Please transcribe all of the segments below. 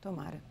Tomara.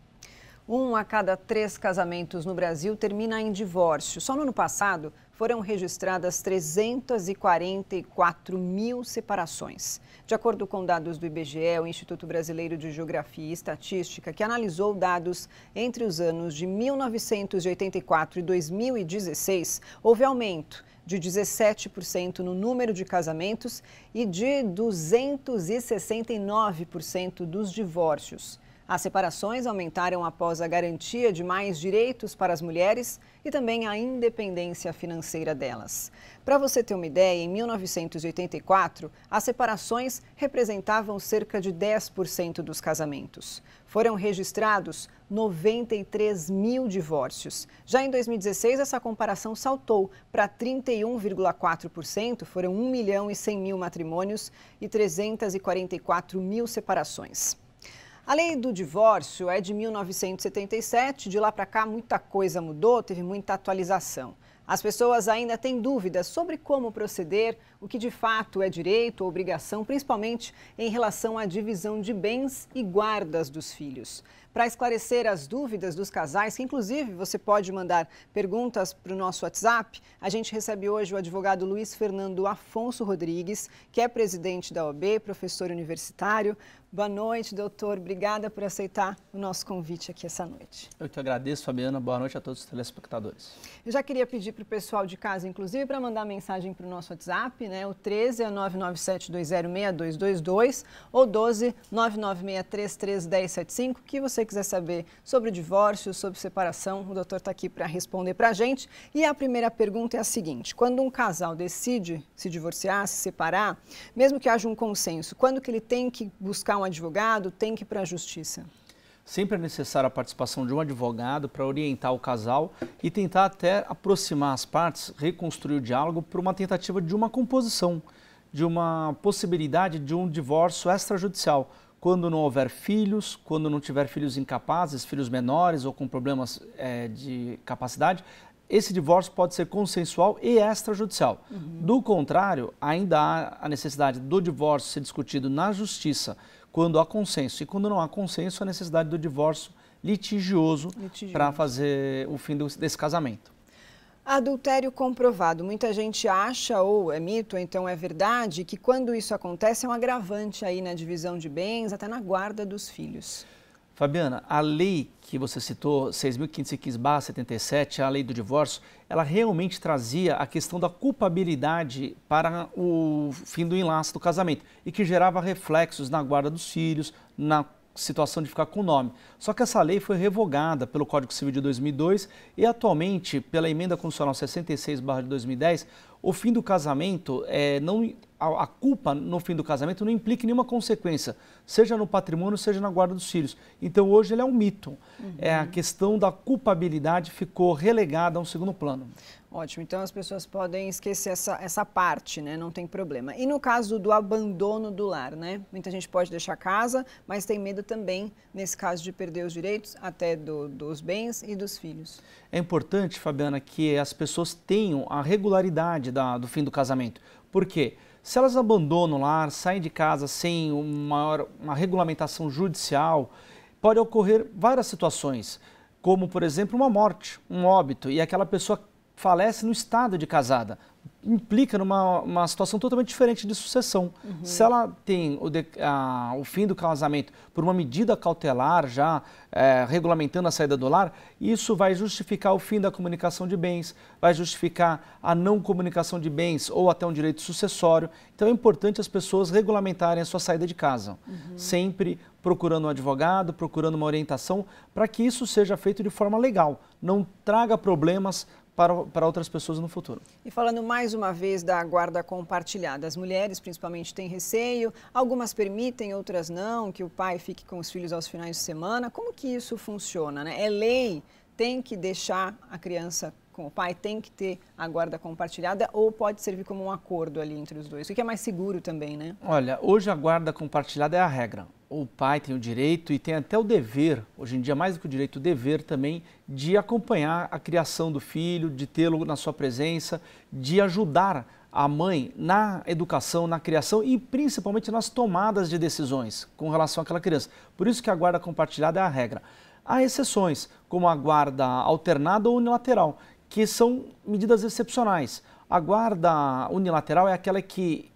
Um a cada três casamentos no Brasil termina em divórcio. Só no ano passado foram registradas 344 mil separações. De acordo com dados do IBGE, o Instituto Brasileiro de Geografia e Estatística, que analisou dados entre os anos de 1984 e 2016, houve aumento de 17% no número de casamentos e de 269% dos divórcios. As separações aumentaram após a garantia de mais direitos para as mulheres e também a independência financeira delas. Para você ter uma ideia, em 1984, as separações representavam cerca de 10% dos casamentos. Foram registrados 93 mil divórcios. Já em 2016, essa comparação saltou para 31,4%, foram 1 milhão e 100 mil matrimônios e 344 mil separações. A lei do divórcio é de 1977, de lá para cá muita coisa mudou, teve muita atualização. As pessoas ainda têm dúvidas sobre como proceder, o que de fato é direito ou obrigação, principalmente em relação à divisão de bens e guardas dos filhos. Para esclarecer as dúvidas dos casais, que inclusive você pode mandar perguntas para o nosso WhatsApp, a gente recebe hoje o advogado Luiz Fernando Afonso Rodrigues, que é presidente da OB, professor universitário. Boa noite, doutor. Obrigada por aceitar o nosso convite aqui essa noite. Eu que agradeço, Fabiana. Boa noite a todos os telespectadores. Eu já queria pedir para o pessoal de casa, inclusive, para mandar mensagem para o nosso WhatsApp, né? O 13 é 997206222 ou 12 996331075, que você quiser saber sobre divórcio, sobre separação, o doutor está aqui para responder para a gente. E a primeira pergunta é a seguinte: quando um casal decide se divorciar, se separar, mesmo que haja um consenso, quando que ele tem que buscar um advogado tem que ir para a justiça? Sempre é necessária a participação de um advogado para orientar o casal e tentar até aproximar as partes, reconstruir o diálogo por uma tentativa de uma composição, de uma possibilidade de um divórcio extrajudicial, quando não houver filhos, quando não tiver filhos incapazes, filhos menores ou com problemas é, de capacidade, esse divórcio pode ser consensual e extrajudicial. Uhum. Do contrário, ainda há a necessidade do divórcio ser discutido na justiça quando há consenso. E quando não há consenso, a necessidade do divórcio litigioso, litigioso. para fazer o fim desse casamento. Adultério comprovado. Muita gente acha, ou é mito, ou então é verdade, que quando isso acontece é um agravante aí na divisão de bens, até na guarda dos filhos. Fabiana, a lei que você citou, 6.515-77, a lei do divórcio, ela realmente trazia a questão da culpabilidade para o fim do enlace do casamento e que gerava reflexos na guarda dos filhos, na situação de ficar com o nome. Só que essa lei foi revogada pelo Código Civil de 2002 e atualmente, pela Emenda Constitucional 66-2010, o fim do casamento é, não a, a, culpa no fim do casamento não implica nenhuma consequência, seja no patrimônio, seja na guarda dos filhos. Então hoje ele é um mito. Uhum. É a uhum. questão da culpabilidade ficou relegada a um segundo plano. Ótimo, então as pessoas podem esquecer essa, essa parte, né? Não tem problema. E no caso do abandono do lar, né? Muita gente pode deixar casa, mas tem medo também, nesse caso, de perder os direitos, até do, dos bens e dos filhos. É importante, Fabiana, que as pessoas tenham a regularidade da, do fim do casamento. Por quê? Se elas abandonam o lar, saem de casa sem uma, uma regulamentação judicial, pode ocorrer várias situações, como, por exemplo, uma morte, um óbito, e aquela pessoa falece no estado de casada. Implica numa situação totalmente diferente de sucessão. Uhum. Se ela tem o, de, a, o, fim do casamento por uma medida cautelar, já é, regulamentando a saída do lar, isso vai justificar o fim da comunicação de bens, vai justificar a não comunicação de bens ou até um direito sucessório. Então é importante as pessoas regulamentarem a sua saída de casa. Uhum. Sempre procurando um advogado, procurando uma orientação, para que isso seja feito de forma legal, não traga problemas para, para outras pessoas no futuro. E falando mais uma vez da guarda compartilhada, as mulheres principalmente têm receio, algumas permitem, outras não, que o pai fique com os filhos aos finais de semana. Como que isso funciona? Né? É lei? Tem que deixar a criança com o pai? Tem que ter a guarda compartilhada ou pode servir como um acordo ali entre os dois? O que é mais seguro também, né? Olha, hoje a guarda compartilhada é a regra o pai tem o direito e tem até o dever, hoje em dia mais do que o direito, o dever também de acompanhar a criação do filho, de tê-lo na sua presença, de ajudar a mãe na educação, na criação e principalmente nas tomadas de decisões com relação àquela criança. Por isso que a guarda compartilhada é a regra. Há exceções, como a guarda alternada ou unilateral, que são medidas excepcionais. A guarda unilateral é aquela que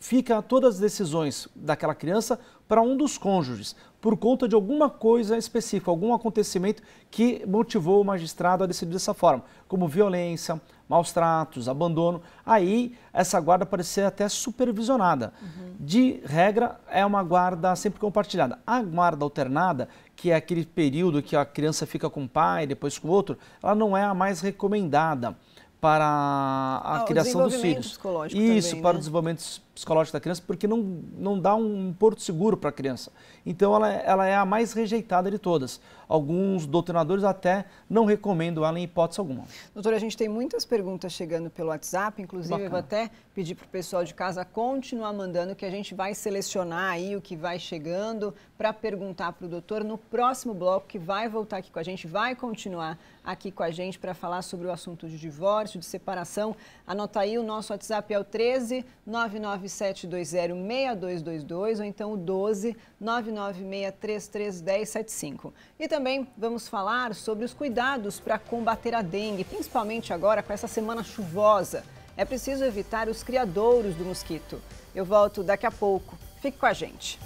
fica todas as decisões daquela criança para um dos cônjuges por conta de alguma coisa específica, algum acontecimento que motivou o magistrado a decidir dessa forma, como violência, maus tratos, abandono. Aí essa guarda pode ser até supervisionada. Uhum. De regra, é uma guarda sempre compartilhada. A guarda alternada, que é aquele período que a criança fica com o pai, depois com o outro, ela não é a mais recomendada para a ah, criação dos filhos. Isso, também, para o né? desenvolvimento psicológico da criança porque não, não dá um porto seguro para a criança. Então ela, ela é a mais rejeitada de todas. Alguns doutrinadores até não recomendam ela em hipótese alguma. Doutora, a gente tem muitas perguntas chegando pelo WhatsApp, inclusive eu vou até pedir para o pessoal de casa continuar mandando que a gente vai selecionar aí o que vai chegando para perguntar para o doutor no próximo bloco que vai voltar aqui com a gente, vai continuar aqui com a gente para falar sobre o assunto de divórcio, de separação. Anota aí o nosso WhatsApp é o 13999 12997206222 ou então o 12 996331075. E também vamos falar sobre os cuidados para combater a dengue, principalmente agora com essa semana chuvosa. É preciso evitar os criadouros do mosquito. Eu volto daqui a pouco. Fique com a gente.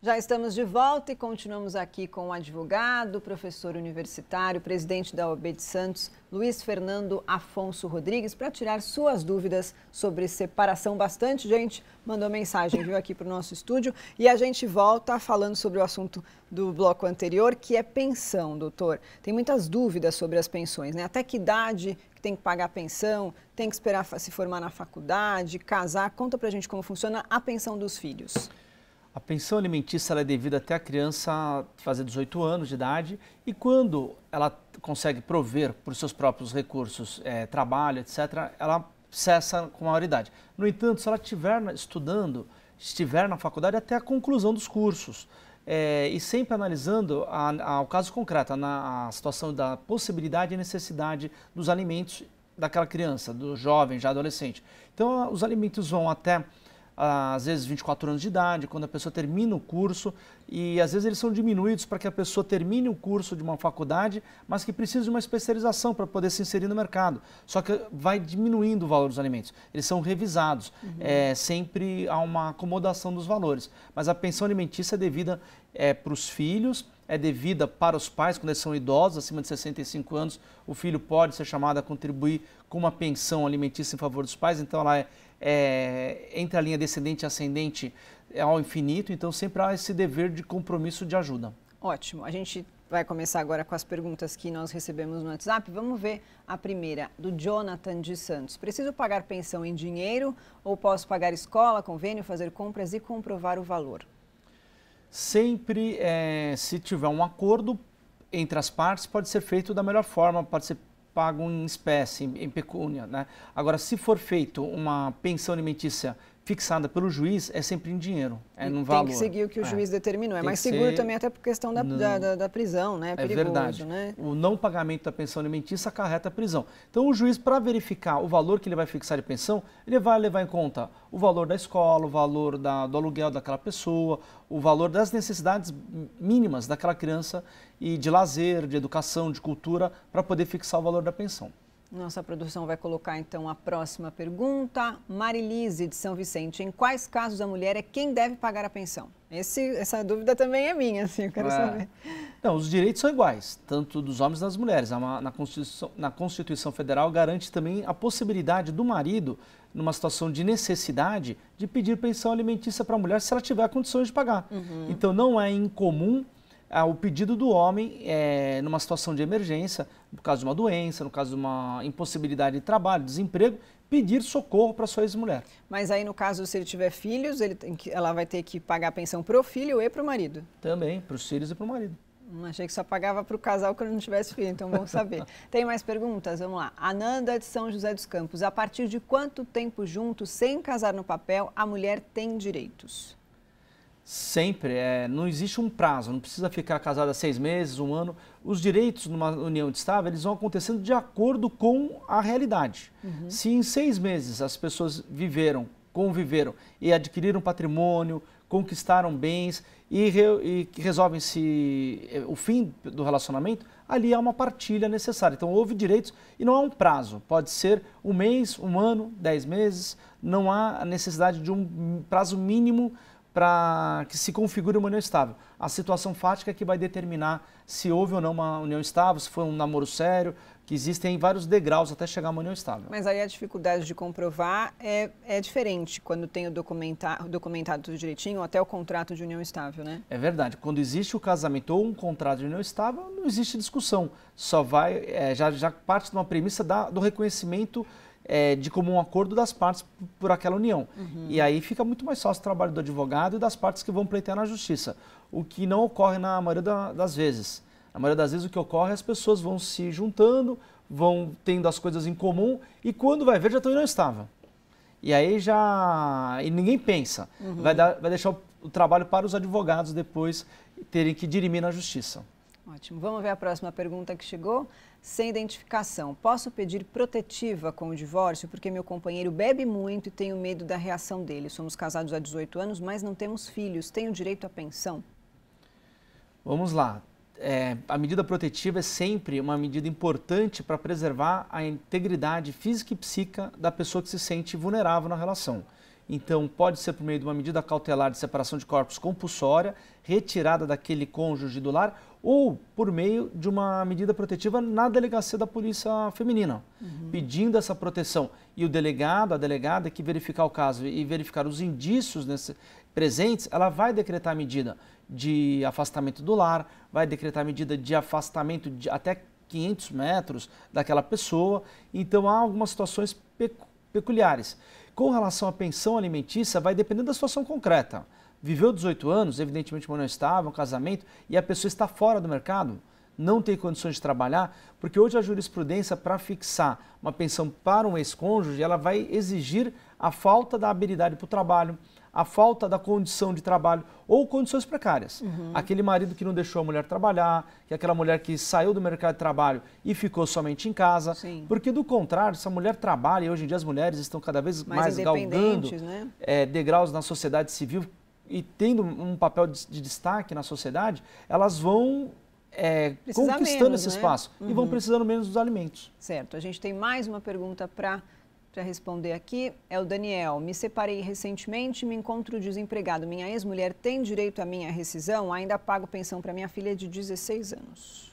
Já estamos de volta e continuamos aqui com o advogado, professor universitário, presidente da OAB de Santos, Luiz Fernando Afonso Rodrigues, para tirar suas dúvidas sobre separação. Bastante gente mandou mensagem, viu, aqui para o nosso estúdio. E a gente volta falando sobre o assunto do bloco anterior, que é pensão, doutor. Tem muitas dúvidas sobre as pensões, né? Até que idade que tem que pagar a pensão, tem que esperar se formar na faculdade, casar. Conta para a gente como funciona a pensão dos filhos. A pensão alimentícia é devida até a criança fazer 18 anos de idade e quando ela consegue prover por seus próprios recursos, é, trabalho, etc., ela cessa com maioridade. No entanto, se ela estiver estudando, estiver na faculdade até a conclusão dos cursos é, e sempre analisando a, a, o caso concreto, na a situação da possibilidade e necessidade dos alimentos daquela criança, do jovem, já adolescente. Então, os alimentos vão até às vezes 24 anos de idade, quando a pessoa termina o curso, e às vezes eles são diminuídos para que a pessoa termine o curso de uma faculdade, mas que precisa de uma especialização para poder se inserir no mercado. Só que vai diminuindo o valor dos alimentos. Eles são revisados. Uhum. É, sempre há uma acomodação dos valores. Mas a pensão alimentícia é devida é, para os filhos é devida para os pais quando eles são idosos, acima de 65 anos, o filho pode ser chamado a contribuir com uma pensão alimentícia em favor dos pais, então ela é, é entre a linha descendente e ascendente é ao infinito, então sempre há esse dever de compromisso de ajuda. Ótimo, a gente vai começar agora com as perguntas que nós recebemos no WhatsApp. Vamos ver a primeira, do Jonathan de Santos. Preciso pagar pensão em dinheiro ou posso pagar escola, convênio, fazer compras e comprovar o valor? sempre, é, se tiver um acordo entre as partes, pode ser feito da melhor forma, pode ser pago em espécie, em pecúnia. Né? Agora, se for feito uma pensão alimentícia fixada pelo juiz é sempre em dinheiro, é e num valor. Tem que seguir o que o é. juiz determinou. É mais seguro ser... também até por questão da, da, da, prisão, né? É, é perigoso, verdade. Né? O não pagamento da pensão alimentícia acarreta a prisão. Então o juiz, para verificar o valor que ele vai fixar de pensão, ele vai levar em conta o valor da escola, o valor da, do aluguel daquela pessoa, o valor das necessidades mínimas daquela criança e de lazer, de educação, de cultura, para poder fixar o valor da pensão. Nossa produção vai colocar então a próxima pergunta. Marilise de São Vicente, em quais casos a mulher é quem deve pagar a pensão? Esse, essa dúvida também é minha, assim, eu quero é. saber. Não, os direitos são iguais, tanto dos homens quanto das mulheres. Na Constituição, na Constituição Federal garante também a possibilidade do marido, numa situação de necessidade, de pedir pensão alimentícia para a mulher se ela tiver condições de pagar. Uhum. Então não é incomum o pedido do homem é, numa situação de emergência, no caso de uma doença, no caso de uma impossibilidade de trabalho, desemprego, pedir socorro para sua ex-mulher. Mas aí, no caso, se ele tiver filhos, ele, ela vai ter que pagar a pensão para o filho e para o marido? Também, para os filhos e para o marido. Hum, achei que só pagava para o casal quando não tivesse filho, então vamos saber. Tem mais perguntas? Vamos lá. Ananda de São José dos Campos. A partir de quanto tempo juntos, sem casar no papel, a mulher tem direitos? Sempre. É, não existe um prazo, não precisa ficar casada seis meses, um ano. Os direitos numa união estável, eles vão acontecendo de acordo com a realidade. Uhum. Se em seis meses as pessoas viveram, conviveram e adquiriram patrimônio, conquistaram bens e, re, e resolvem se eh, o fim do relacionamento, ali há uma partilha necessária. Então houve direitos e não há um prazo. Pode ser um mês, um ano, dez meses. Não há a necessidade de um prazo mínimo para que se configure uma união estável. A situação fática é que vai determinar se houve ou não uma união estável, se foi um namoro sério, que existem vários degraus até chegar a uma união estável. Mas aí a dificuldade de comprovar é, é diferente quando tem o documentado, documentado tudo direitinho, ou até o contrato de união estável, né? É verdade. Quando existe o casamento ou um contrato de união estável, não existe discussão. Só vai, é, já, já parte de uma premissa da, do reconhecimento é, de comum acordo das partes por aquela união. Uhum. E aí fica muito mais fácil o trabalho do advogado e das partes que vão pleitear na justiça, o que não ocorre na maioria da, das vezes. Na maioria das vezes o que ocorre é as pessoas vão se juntando, vão tendo as coisas em comum e quando vai ver já estão não estava. E aí já. E ninguém pensa. Uhum. Vai, dar, vai deixar o, o trabalho para os advogados depois terem que dirimir na justiça. Ótimo. Vamos ver a próxima pergunta que chegou. Sem identificação, posso pedir protetiva com o divórcio porque meu companheiro bebe muito e tenho medo da reação dele. Somos casados há 18 anos, mas não temos filhos. Tenho direito à pensão? Vamos lá. É, a medida protetiva é sempre uma medida importante para preservar a integridade física e psíquica da pessoa que se sente vulnerável na relação. Então, pode ser por meio de uma medida cautelar de separação de corpos compulsória, retirada daquele cônjuge do lar ou por meio de uma medida protetiva na delegacia da polícia feminina, uhum. pedindo essa proteção. E o delegado, a delegada que verificar o caso e verificar os indícios nesse, presentes, ela vai decretar a medida de afastamento do lar, vai decretar a medida de afastamento de até 500 metros daquela pessoa. Então há algumas situações peculiares. Com relação à pensão alimentícia, vai depender da situação concreta viveu 18 anos, evidentemente uma não estava, um casamento, e a pessoa está fora do mercado, não tem condições de trabalhar, porque hoje a jurisprudência para fixar uma pensão para um ex-cônjuge, ela vai exigir a falta da habilidade para o trabalho, a falta da condição de trabalho ou condições precárias. Uhum. Aquele marido que não deixou a mulher trabalhar, que aquela mulher que saiu do mercado de trabalho e ficou somente em casa. Sim. Porque do contrário, se a mulher trabalha, e hoje em dia as mulheres estão cada vez mais, mais galgando né? é, degraus na sociedade civil, e tendo um papel de, de destaque na sociedade, elas vão é, conquistando menos, esse né? espaço né? uhum. e vão uhum. precisando menos dos alimentos. Certo. A gente tem mais uma pergunta para para responder aqui é o Daniel. Me separei recentemente, me encontro desempregado. Minha ex-mulher tem direito à minha rescisão? Ainda pago pensão para minha filha de 16 anos.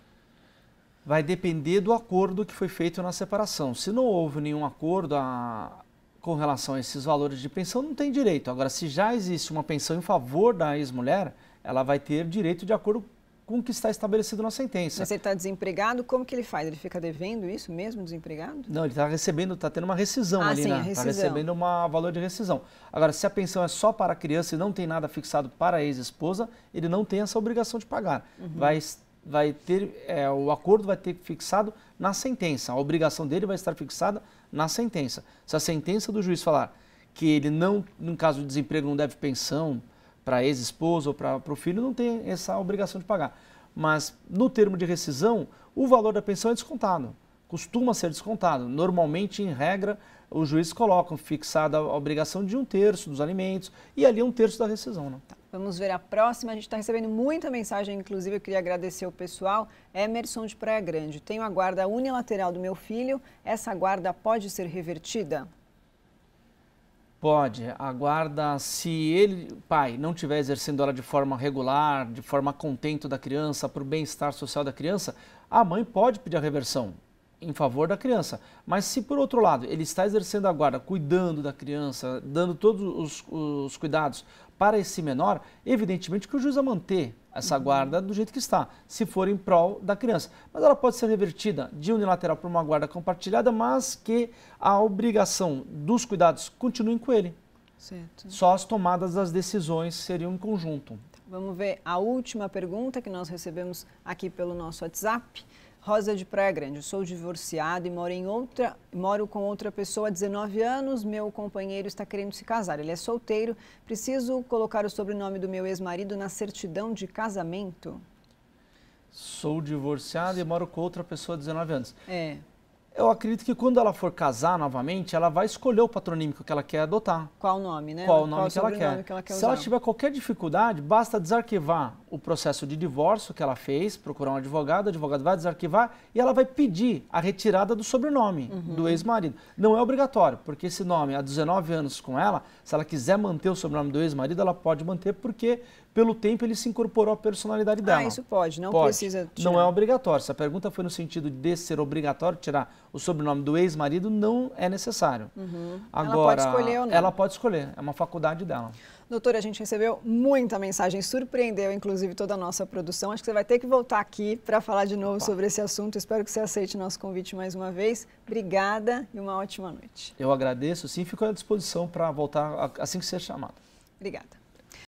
Vai depender do acordo que foi feito na separação. Se não houve nenhum acordo, a, com relação a esses valores de pensão não tem direito. Agora, se já existe uma pensão em favor da ex-mulher, ela vai ter direito de acordo com o que está estabelecido na sentença. Mas ele está desempregado, como que ele faz? Ele fica devendo isso mesmo, desempregado? Não, ele está recebendo, está tendo uma rescisão ah, ali, sim, né? Está recebendo um valor de rescisão. Agora, se a pensão é só para a criança e não tem nada fixado para a ex-esposa, ele não tem essa obrigação de pagar. Uhum. Vai, vai ter, é, o acordo vai ter fixado na sentença. A obrigação dele vai estar fixada na sentença. Se a sentença do juiz falar que ele não, no caso de desemprego, não deve pensão para ex-esposa ou para o filho, não tem essa obrigação de pagar. Mas no termo de rescisão, o valor da pensão é descontado. Costuma ser descontado. Normalmente, em regra, os juízes colocam fixada a obrigação de um terço dos alimentos e ali um terço da rescisão. Né? Tá. Vamos ver a próxima. A gente está recebendo muita mensagem, inclusive eu queria agradecer o pessoal. Emerson de Praia Grande. Tenho a guarda unilateral do meu filho. Essa guarda pode ser revertida? Pode. A guarda, se ele, pai, não estiver exercendo ela de forma regular, de forma contento da criança, para o bem-estar social da criança, a mãe pode pedir a reversão em favor da criança. Mas se, por outro lado, ele está exercendo a guarda, cuidando da criança, dando todos os, os cuidados para esse menor, evidentemente que o juiz vai manter essa guarda do jeito que está, se for em prol da criança. Mas ela pode ser revertida de unilateral para uma guarda compartilhada, mas que a obrigação dos cuidados continuem com ele. Certo. Só as tomadas das decisões seriam em conjunto. Vamos ver a última pergunta que nós recebemos aqui pelo nosso WhatsApp. Rosa de Praia Grande, sou divorciado e moro, em outra, moro com outra pessoa há 19 anos. Meu companheiro está querendo se casar. Ele é solteiro. Preciso colocar o sobrenome do meu ex-marido na certidão de casamento? Sou divorciado e moro com outra pessoa há 19 anos. É. Eu acredito que quando ela for casar novamente, ela vai escolher o patronímico que ela quer adotar. Qual o nome, né? Qual o nome Qual que, ela que, ela quer. Se ela tiver qualquer dificuldade, basta desarquivar o processo de divórcio que ela fez, procurar um advogado, o advogado vai desarquivar e ela vai pedir a retirada do sobrenome uhum. do ex-marido. Não é obrigatório, porque esse nome, há 19 anos com ela, se ela quiser manter o sobrenome do ex-marido, ela pode manter, porque pelo tempo ele se incorporou à personalidade ah, dela. Ah, isso pode, não pode. precisa tirar. Não é obrigatório. Se a pergunta foi no sentido de ser obrigatório tirar o sobrenome do ex-marido, não é necessário. Uhum. Agora, ela pode escolher ou não? Ela pode escolher, é uma faculdade dela. Doutora, a gente recebeu muita mensagem, surpreendeu, inclusive inclusive toda a nossa produção. Acho que você vai ter que voltar aqui para falar de novo Opa. sobre esse assunto. Espero que você aceite nosso convite mais uma vez. Obrigada e uma ótima noite. Eu agradeço, sim, fico à disposição para voltar assim que ser chamado. Obrigada.